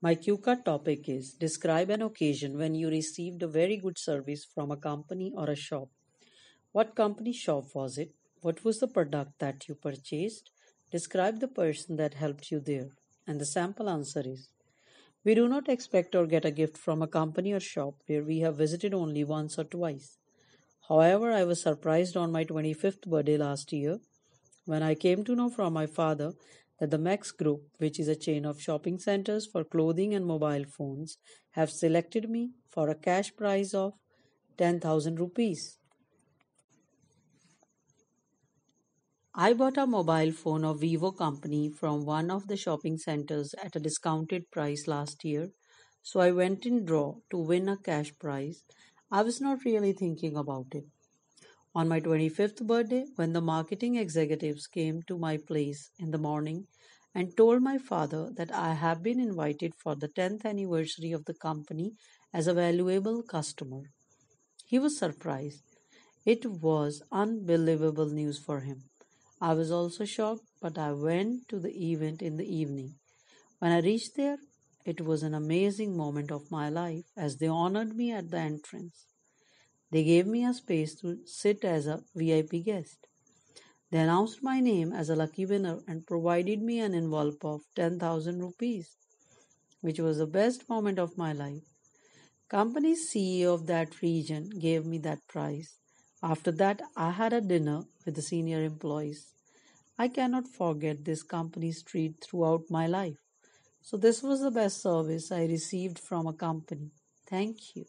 My Q-Cut topic is describe an occasion when you received a very good service from a company or a shop. What company shop was it? What was the product that you purchased? Describe the person that helped you there. And the sample answer is We do not expect or get a gift from a company or shop where we have visited only once or twice. However, I was surprised on my 25th birthday last year when I came to know from my father that the Max Group, which is a chain of shopping centers for clothing and mobile phones, have selected me for a cash prize of 10,000 rupees. I bought a mobile phone of Vivo company from one of the shopping centers at a discounted price last year, so I went in draw to win a cash prize. I was not really thinking about it. On my 25th birthday, when the marketing executives came to my place in the morning and told my father that I have been invited for the 10th anniversary of the company as a valuable customer, he was surprised. It was unbelievable news for him. I was also shocked, but I went to the event in the evening. When I reached there, it was an amazing moment of my life as they honored me at the entrance. They gave me a space to sit as a VIP guest. They announced my name as a lucky winner and provided me an envelope of 10,000 rupees, which was the best moment of my life. Company CEO of that region gave me that prize. After that, I had a dinner with the senior employees. I cannot forget this company's treat throughout my life. So, this was the best service I received from a company. Thank you.